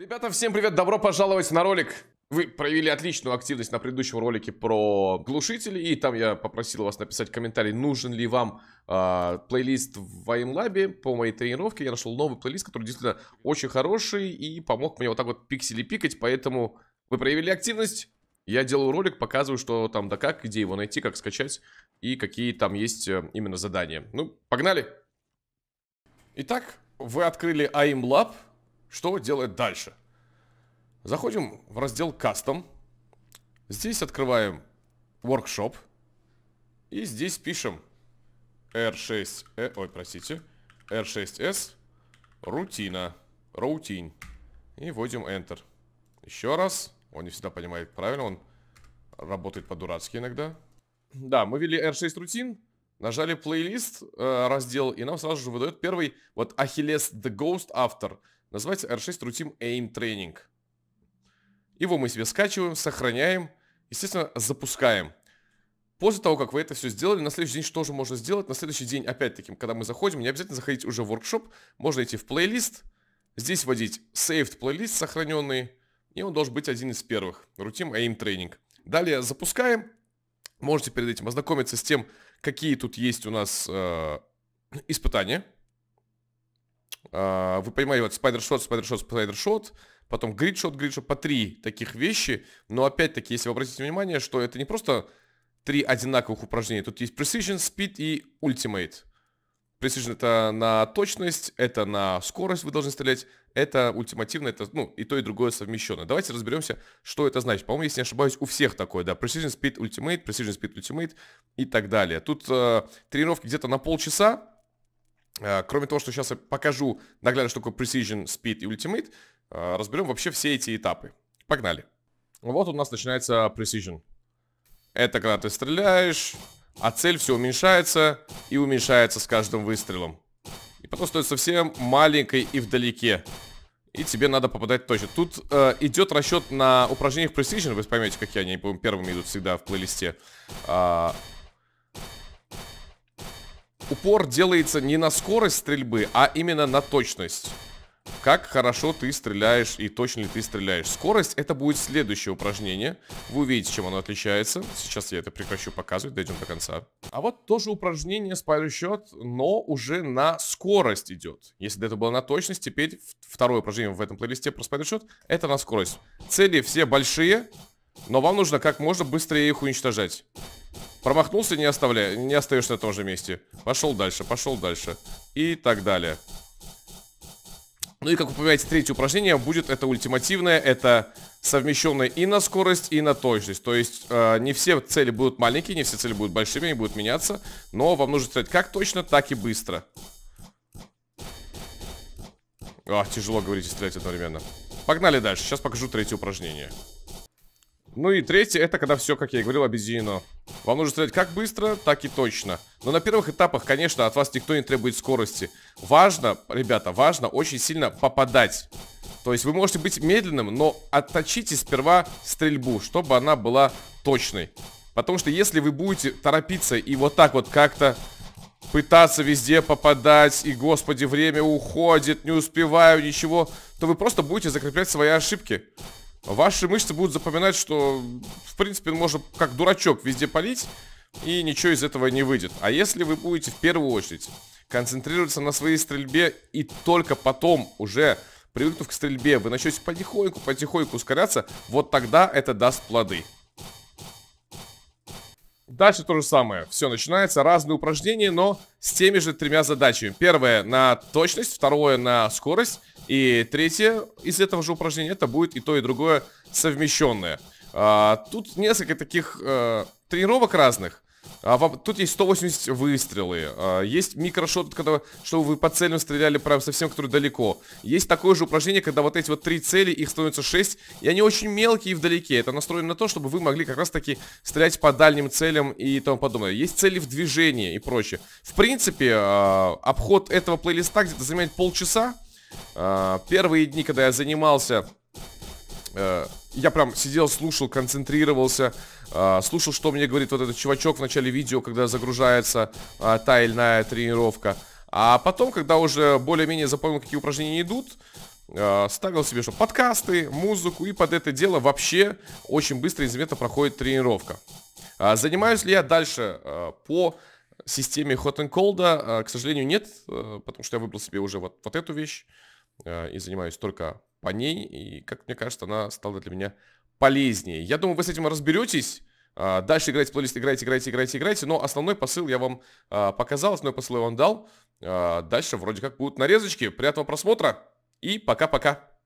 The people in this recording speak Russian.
Ребята, всем привет, добро пожаловать на ролик. Вы проявили отличную активность на предыдущем ролике про глушители, и там я попросил вас написать комментарий, нужен ли вам э, плейлист в IMLab по моей тренировке. Я нашел новый плейлист, который действительно очень хороший и помог мне вот так вот пиксели пикать, поэтому вы проявили активность. Я делаю ролик, показываю, что там да как, где его найти, как скачать и какие там есть э, именно задания. Ну, погнали! Итак, вы открыли AIM Lab. Что делать дальше? Заходим в раздел Кастом, Здесь открываем Workshop. И здесь пишем R6... Э, ой, простите. R6S рутина. Routine. И вводим Enter. Еще раз. Он не всегда понимает правильно. Он работает по-дурацки иногда. Да, мы ввели R6 рутин. Нажали плейлист, э, раздел, и нам сразу же выдает первый, вот Ахиллес The Ghost After. Называется R6 Routine Aim Training. Его мы себе скачиваем, сохраняем, естественно, запускаем. После того, как вы это все сделали, на следующий день что же можно сделать? На следующий день, опять-таки, когда мы заходим, не обязательно заходить уже в воркшоп, можно идти в плейлист, здесь вводить saved плейлист сохраненный, и он должен быть один из первых. Routine Aim Training. Далее запускаем. Можете перед этим ознакомиться с тем, какие тут есть у нас э, испытания э, вы понимаете, вот спайдершот, спайдершот, спайдершот, потом гридшот, гридшот, по три таких вещи. Но опять-таки, если вы обратите внимание, что это не просто три одинаковых упражнения. Тут есть Precision, Speed и Ultimate. Precision это на точность, это на скорость вы должны стрелять, это ультимативно, это, ну, и то, и другое совмещено. Давайте разберемся, что это значит. По-моему, если не ошибаюсь, у всех такое, да, Precision Speed Ultimate, Precision Speed Ultimate и так далее. Тут э, тренировки где-то на полчаса, Э, кроме того, что сейчас я покажу наглядно, что такое Precision, Speed и Ultimate, э, разберем вообще все эти этапы. Погнали. Вот у нас начинается Precision. Это когда ты стреляешь, а цель все уменьшается и уменьшается с каждым выстрелом. И потом стоит совсем маленькой и вдалеке. И тебе надо попадать точно. Тут э, идет расчет на упражнениях Precision, вы поймете, какие они, по-моему, первыми идут всегда в плейлисте. А, упор делается не на скорость стрельбы, а именно на точность. Как хорошо ты стреляешь и точно ли ты стреляешь. Скорость это будет следующее упражнение. Вы увидите, чем оно отличается. Сейчас я это прекращу показывать, дойдем до конца. А вот тоже упражнение спайдер-счет, но уже на скорость идет. Если до этого было на точность, теперь второе упражнение в этом плейлисте про спайдер-счет это на скорость. Цели все большие, но вам нужно как можно быстрее их уничтожать. Промахнулся, не оставляя, не остаешься на том же месте. Пошел дальше, пошел дальше. И так далее. Ну и, как вы понимаете, третье упражнение будет это ультимативное, это совмещенное и на скорость, и на точность. То есть э, не все цели будут маленькие, не все цели будут большими, они будут меняться. Но вам нужно стрелять как точно, так и быстро. А, тяжело говорить и стрелять одновременно. Погнали дальше, сейчас покажу третье упражнение. Ну и третье, это когда все, как я и говорил, объединено. Вам нужно стрелять как быстро, так и точно. Но на первых этапах, конечно, от вас никто не требует скорости. Важно, ребята, важно очень сильно попадать. То есть вы можете быть медленным, но отточите сперва стрельбу, чтобы она была точной. Потому что если вы будете торопиться и вот так вот как-то пытаться везде попадать, и, господи, время уходит, не успеваю, ничего, то вы просто будете закреплять свои ошибки. Ваши мышцы будут запоминать, что, в принципе, можно как дурачок везде палить, и ничего из этого не выйдет. А если вы будете в первую очередь концентрироваться на своей стрельбе, и только потом уже привыкнув к стрельбе, вы начнете потихоньку-потихоньку ускоряться, вот тогда это даст плоды. Дальше то же самое. Все, начинается разные упражнения, но с теми же тремя задачами. Первое на точность, второе на скорость. И третье из этого же упражнения это будет и то, и другое совмещенное. А, тут несколько таких а, тренировок разных. А, вам, тут есть 180 выстрелы. А, есть микрошот, когда, чтобы вы по целям стреляли прям совсем, которые далеко. Есть такое же упражнение, когда вот эти вот три цели, их становится 6. И они очень мелкие и вдалеке. Это настроено на то, чтобы вы могли как раз таки стрелять по дальним целям и тому подобное. Есть цели в движении и прочее. В принципе, а, обход этого плейлиста где-то занимает полчаса. А, первые дни, когда я занимался э, я прям сидел, слушал, концентрировался, э, слушал, что мне говорит вот этот чувачок в начале видео, когда загружается э, та или иная тренировка. А потом, когда уже более-менее запомнил, какие упражнения идут, э, ставил себе, что подкасты, музыку, и под это дело вообще очень быстро и заметно проходит тренировка. Э, занимаюсь ли я дальше э, по системе Hot and Cold, э, к сожалению, нет, э, потому что я выбрал себе уже вот, вот эту вещь э, и занимаюсь только по ней. И, как мне кажется, она стала для меня полезнее. Я думаю, вы с этим разберетесь. А, дальше играйте плейлист, играйте, играйте, играйте, играйте. Но основной посыл я вам а, показал, основной посыл я вам дал. А, дальше вроде как будут нарезочки. Приятного просмотра и пока-пока.